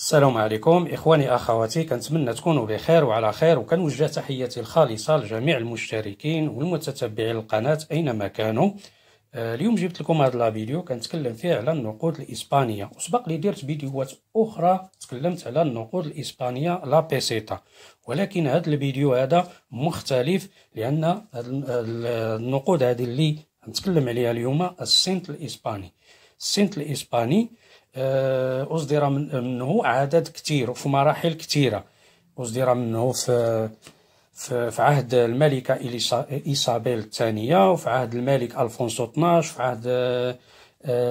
السلام عليكم إخواني أخواتي كنتمنى تكونوا بخير وعلى خير وكنوجه تحياتي الخالصة لجميع المشتركين والمتتبعين القناة أينما كانوا آه، اليوم جبت لكم هذا فيديو كنتكلم فيه على النقود الإسبانية وسبق لي درت فيديوهات أخرى تكلمت على النقود الإسبانية لا بيسيتا ولكن هذا الفيديو هذا مختلف لأن النقود هذه اللي نتكلم عليها اليوم السنت الإسباني السنت الإسباني آه، أصدر منه أعداد كثير وفي مراحل كثيرة أصدر منه في في عهد الملكة إيسابيل الثانية وفي عهد الملك ألفونسو 12 في عهد آه،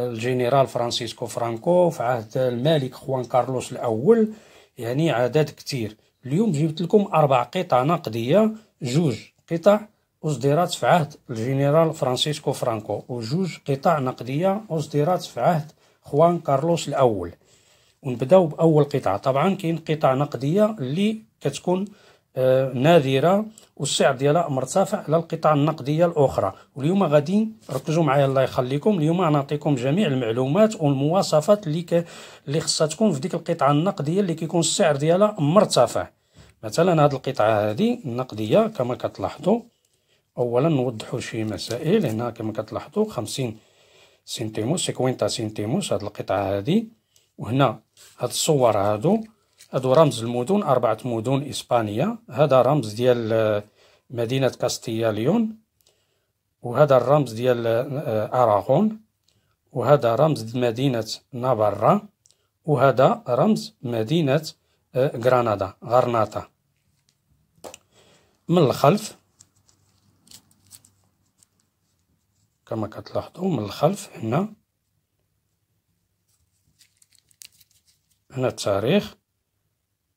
الجنرال فرانسيسكو فرانكو في عهد الملك خوان كارلوس الأول يعني عدد كثير اليوم جبت لكم أربع قطع نقدية جوج قطع أصدرت في عهد الجنرال فرانسيسكو فرانكو وجوج قطع نقدية أصدرت في عهد خوان كارلوس الأول ونبداو بأول قطعة طبعا كاين قطع نقدية اللي كتكون آه، نادرة والسعر ديالها مرتفع على القطع النقدية الأخرى واليوم غادي ركزوا معايا الله يخليكم اليوم غنعطيكم جميع المعلومات والمواصفات اللي ك... اللي خصها تكون في ديك القطعة النقدية اللي كيكون السعر ديالها مرتفع مثلا هذه القطعة هذه النقدية كما كتلاحظوا أولا نوضحوا شي مسائل هنا كما كتلاحظوا خمسين سنتيموس سيكوينتا سنتيموس هاد القطعة هادي وهنا هاد الصور هادو هادو رمز المدن أربعة مدن إسبانية هذا رمز ديال آه، مدينة كاستيا ليون وهذا الرمز ديال آه، أراغون وهذا رمز مدينة نافارا وهذا رمز مدينة آه، غرناطة غرناطة من الخلف كما كتلاحظوا من الخلف هنا هنا التاريخ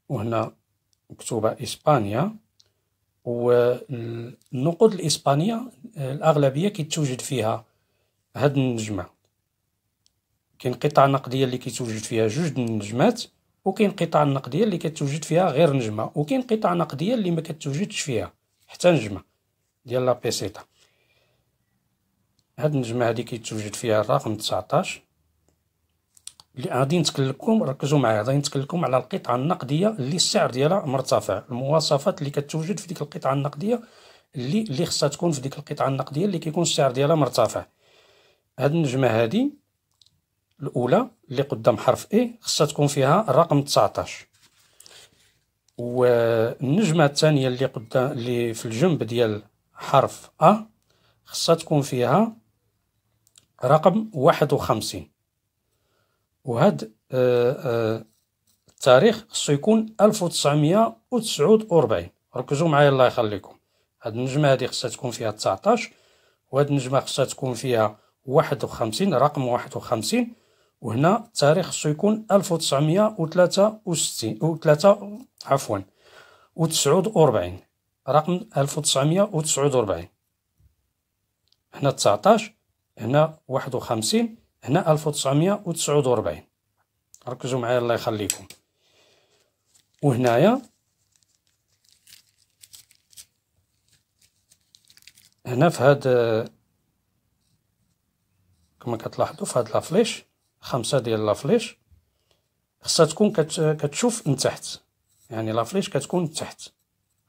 وهنا مكتوبة إسبانيا والنقود الإسبانية الأغلبية كيتوجد فيها هاد النجمة كاين قطع نقدية اللي كيتوجد فيها جوج النجمات وكاين قطع نقدية اللي كتوجد فيها غير نجمة وكاين قطع نقدية اللي ما كتوجدش فيها حتى نجمة ديال لا بيسيتا هاد النجمة هادي كيتوجد فيها الرقم 19 اللي غادي نتكلكم ركزوا معايا غادي نتكلكم على القطعة النقدية اللي السعر ديالها مرتفع المواصفات اللي كتوجد في ديك القطعة النقدية اللي اللي خصها تكون في ديك القطعة النقدية اللي كيكون السعر ديالها مرتفع هاد النجمة هادي الاولى اللي قدام حرف اي خصها تكون فيها الرقم 19 والنجمه الثانيه اللي قدام اللي في الجنب ديال حرف ا خصها تكون فيها رقم واحد وخمسين وهاد آه، آه، التاريخ خصو يكون ألف وتسعميه وتسعود ربعين ركزو معايا الله يخليكم هاد النجمة هادي خصها تكون فيها تسعتاش وهاد النجمة خصها تكون فيها واحد وخمسين رقم واحد وخمسين وهنا التاريخ خصو يكون ألف وتسعميه وتلاتة وستين وتلاتة عفوا تسعود وتسعود ربعين رقم ألف وتسعميه وتسعود ربعين هنا 19 هنا 51 هنا 1949 ركزوا معايا الله يخليكم وهنايا هنا في هاد كما كتلاحظوا في هاد لافليش خمسة ديال لافليش خصها تكون كتشوف من تحت يعني لافليش كتكون تحت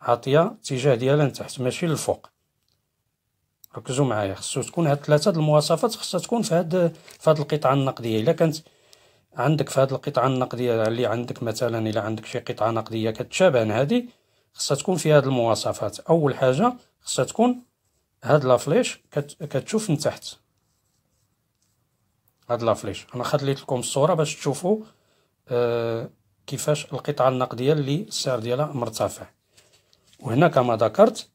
عاطيه اتجاه ديالها تحت ماشي للفوق ركزوا معايا خصو تكون هاد ثلاثه المواصفات خصها تكون في هاد في هاد القطعه النقديه الا كانت عندك في هاد القطعه النقديه اللي عندك مثلا الا عندك شي قطعه نقديه كتشابه هذه خصها تكون في هاد المواصفات اول حاجه خصها تكون هاد لافليش كتشوف من تحت هاد لافليش انا خليت لكم الصوره باش تشوفوا آه كيفاش القطعه النقديه اللي السعر ديالها مرتفع وهنا كما ذكرت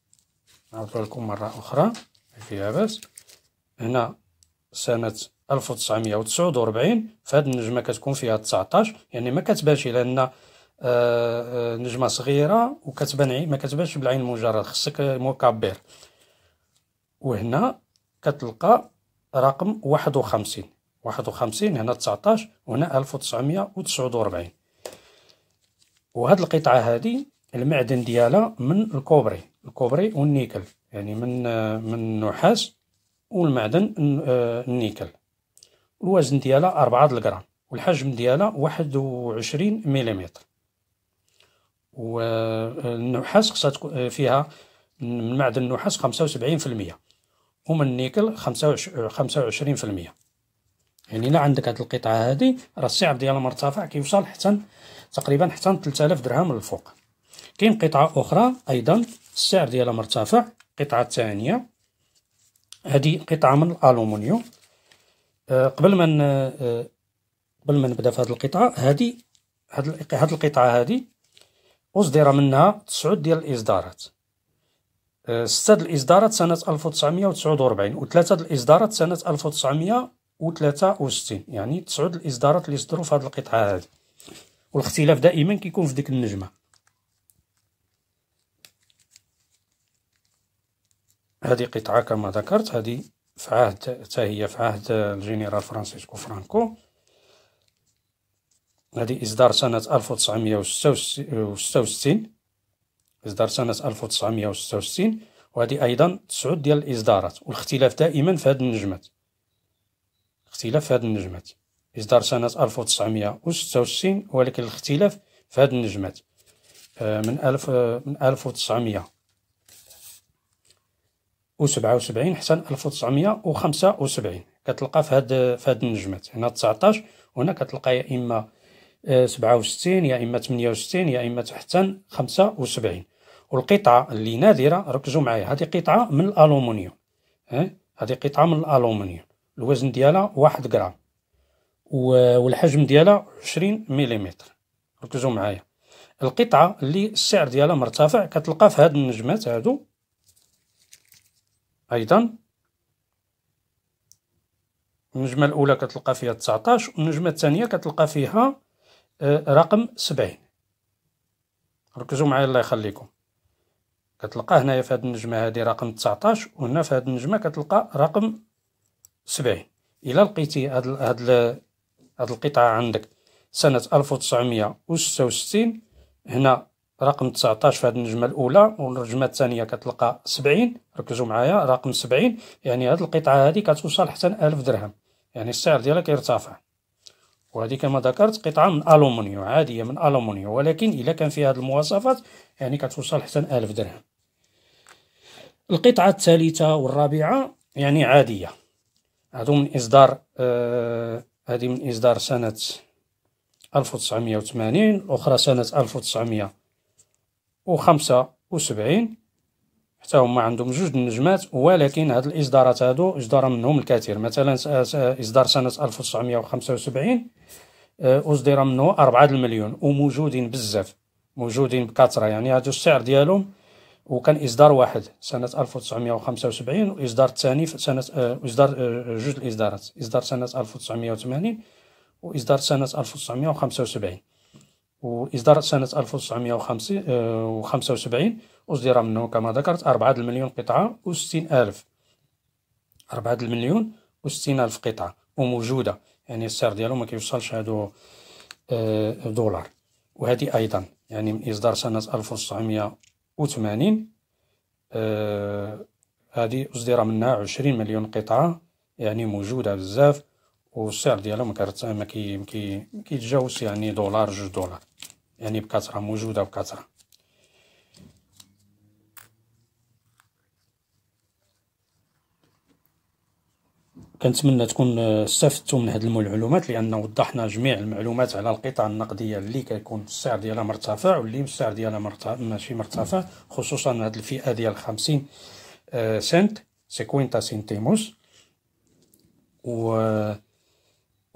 نعاود لكم مره اخرى فيها بس هنا سنة 1949 فهاد النجمة كتكون فيها 19 يعني ما كتبانش لأن آه، آه، نجمة صغيرة وكتبان ما كتبانش بالعين المجرد خصك مكبر وهنا كتلقى رقم 51 51 هنا 19 وهنا 1949 وهاد القطعة هادي المعدن ديالها من الكوبري الكوبري والنيكل يعني من من النحاس والمعدن آه، النيكل الوزن ديالها 4 الغرام والحجم ديالها 21 ملم والنحاس خصها آه، فيها من معدن النحاس 75% ومن النيكل 25% آه، يعني الا عندك هاد القطعه هادي راه السعر ديالها مرتفع كيوصل حتى تقريبا حتى 3000 درهم للفوق كاين قطعه اخرى ايضا السعر ديالها مرتفع القطعة الثانية هذه قطعة من الألومنيوم آه، قبل ما آه، قبل ما نبدا في هذه القطعة هذه هذه القطعة هذه أصدر منها تسعة ديال الإصدارات أه ستة الإصدارات سنة ألف وتسعمية وتسعود وربعين وثلاثة الإصدارات سنة ألف وتسعمية وستين يعني تسعود الإصدارات اللي صدروا في هذه القطعة هذه والاختلاف دائما كيكون في ديك النجمة هذه قطعة كما ذكرت هذه في عهد هي في عهد الجنرال فرانسيسكو فرانكو هذه إصدار سنة 1966 إصدار سنة 1966 وهذه أيضا تسعود ديال الإصدارات والاختلاف دائما في هذه النجمات اختلاف في هذه النجمات إصدار سنة 1966 ولكن الاختلاف في هذه النجمات آه، من ألف من 1900 1977 حتى 1975 كتلقى في هاد في هاد النجمات هنا 19 وهنا كتلقى يا اما 67 آه، يا اما 68 يا اما حتى 75 والقطعه اللي نادره ركزوا معايا هذه قطعه من الالومنيوم ها هذه قطعه من الالومنيوم الوزن ديالها 1 غرام والحجم ديالها 20 ملم ركزوا معايا القطعه اللي السعر ديالها مرتفع كتلقى في هاد النجمات هادو أيضا النجمة الأولى كتلقى فيها 19 والنجمة الثانية كتلقى فيها آه، رقم 70 ركزوا معايا الله يخليكم كتلقى هنايا في هذه النجمة هذه رقم 19 وهنا في هذه النجمة كتلقى رقم 70 الى لقيتي هاد هاد القطعة عندك سنة 1966 هنا رقم 19 في هذه النجمه الاولى والنجمه الثانيه كتلقى 70 ركزوا معايا رقم 70 يعني هذه القطعه هذه كتوصل حتى 1000 درهم يعني السعر ديالها كيرتفع وهذه كما ذكرت قطعه من الومنيوم عاديه من الومنيوم ولكن الا كان فيها هذه المواصفات يعني كتوصل حتى 1000 درهم القطعه الثالثه والرابعه يعني عاديه هذو من اصدار آه هذه من اصدار سنه 1980 الاخرى سنه 1900 وخمسة وسبعين حتى هما عندهم جوج النجمات ولكن هاد الاصدارات هادو إصدار منهم الكثير مثلا اصدار سنه ألف وسبعين آه، اصدر منه أربعة المليون وموجودين بزاف موجودين بكثره يعني هادو السعر ديالهم وكان اصدار واحد سنه ألف وسبعين واصدار الثاني في سنه آه، اصدار آه، جوج الاصدارات اصدار سنه 1980 واصدار سنه ألف وسبعين وإصدار سنة 1975 آه، أصدر منه كما ذكرت أربعة المليون قطعة و ألف أربعة المليون و ألف قطعة وموجودة يعني السعر ديالو ما كيوصلش هادو آه، دولار وهذه أيضا يعني من إصدار سنة 1980 آه، هذه أصدر منها عشرين مليون قطعة يعني موجودة بزاف والسعر ديالها ما كرت ما كيتجاوزش يعني دولار جوج دولار يعني بكثره موجوده بكثره كنتمنى تكون استفدتوا من هذه المعلومات لان وضحنا جميع المعلومات على القطع النقديه اللي كيكون السعر ديالها مرتفع واللي السعر ديالها مرتفع ماشي مرتفع خصوصا هذه الفئه ديال 50 آه، سنت سيكوينتا سنتيموس و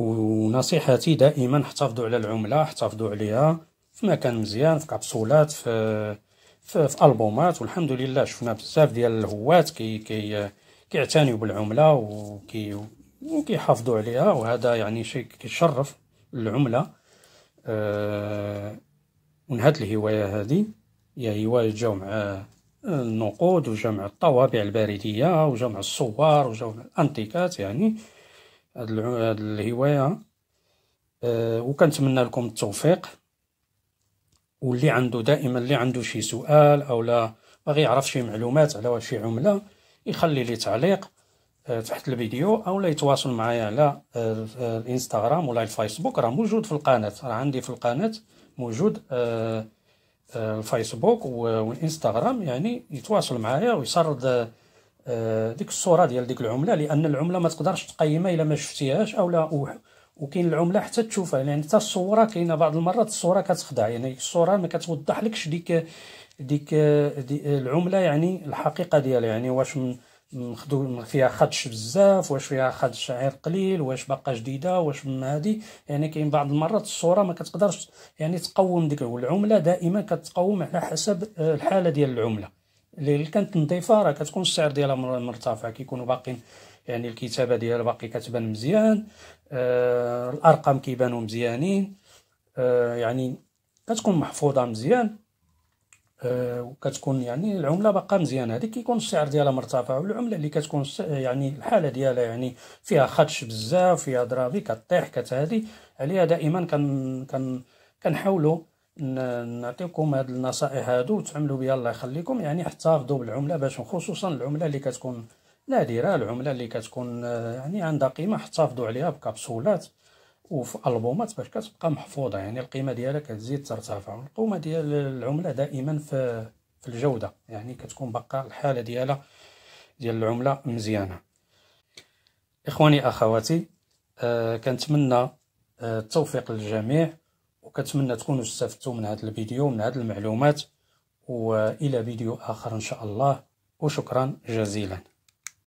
ونصيحتي دائما احتفظوا على العمله احتفظوا عليها في مكان مزيان في كبسولات في في, في البومات والحمد لله شفنا بزاف ديال الهوات كي كي كيعتنيوا بالعمله وكي وكيحافظوا عليها وهذا يعني شيء كيشرف العمله أه ونهاد الهوايه هذه هي هوايه جمع آه، النقود وجمع الطوابع البريديه وجمع الصور وجمع الانتيكات يعني هاد, الهوايه آه، وكنتمنى لكم التوفيق واللي عنده دائما اللي عنده شي سؤال او لا باغي يعرف شي معلومات على شي عمله يخلي لي تعليق آه، تحت الفيديو او لا يتواصل معايا على الانستغرام آه، ولا الفيسبوك راه موجود في القناه راه عندي في القناه موجود الفيسبوك والانستغرام يعني يتواصل معايا ويسرد آه، ديك الصوره ديال ديك العمله لان العمله ما تقدرش تقيمها الا ما شفتيهاش اولا وكاين العمله حتى تشوفها يعني حتى الصوره كاينه بعض المرات الصوره كتخدع يعني الصوره ما كتوضحلكش ديك ديك دي العمله يعني الحقيقه ديالها يعني واش مخدو فيها خدش بزاف واش فيها خدش عير قليل واش باقا جديده واش من هادي يعني كاين بعض المرات الصوره ما كتقدرش يعني تقوم ديك العمله دائما كتقوم على حسب آه، الحاله ديال العمله اللي كانت نظيفه راه كتكون السعر ديالها مرتفع كيكونوا باقيين يعني الكتابه ديالها باقي كتبان مزيان آه الارقام كيبانوا مزيانين آه يعني كتكون محفوظه مزيان آه وكتكون يعني العمله باقا مزيانه هذيك كيكون السعر ديالها مرتفع والعمله اللي كتكون يعني الحاله ديالها يعني فيها خدش بزاف فيها ضرابي كطيح كتهدي عليها دائما كن كن كنحاولوا نعطيكم هاد النصائح هادو وتعملوا بها الله يخليكم يعني احتفظوا بالعمله باش خصوصا العمله اللي كتكون نادره العمله اللي كتكون آه، يعني عندها قيمه احتفظوا عليها بكبسولات وفي البومات باش كتبقى محفوظه يعني القيمه ديالها كتزيد ترتفع القيمه ديال العمله دائما في في الجوده يعني كتكون باقا الحاله ديالها ديال العمله مزيانه اخواني اخواتي آه كنتمنى آه، التوفيق للجميع وكنتمنى تكونوا استفدتوا من هذا الفيديو ومن هذه المعلومات والى فيديو اخر ان شاء الله وشكرا جزيلا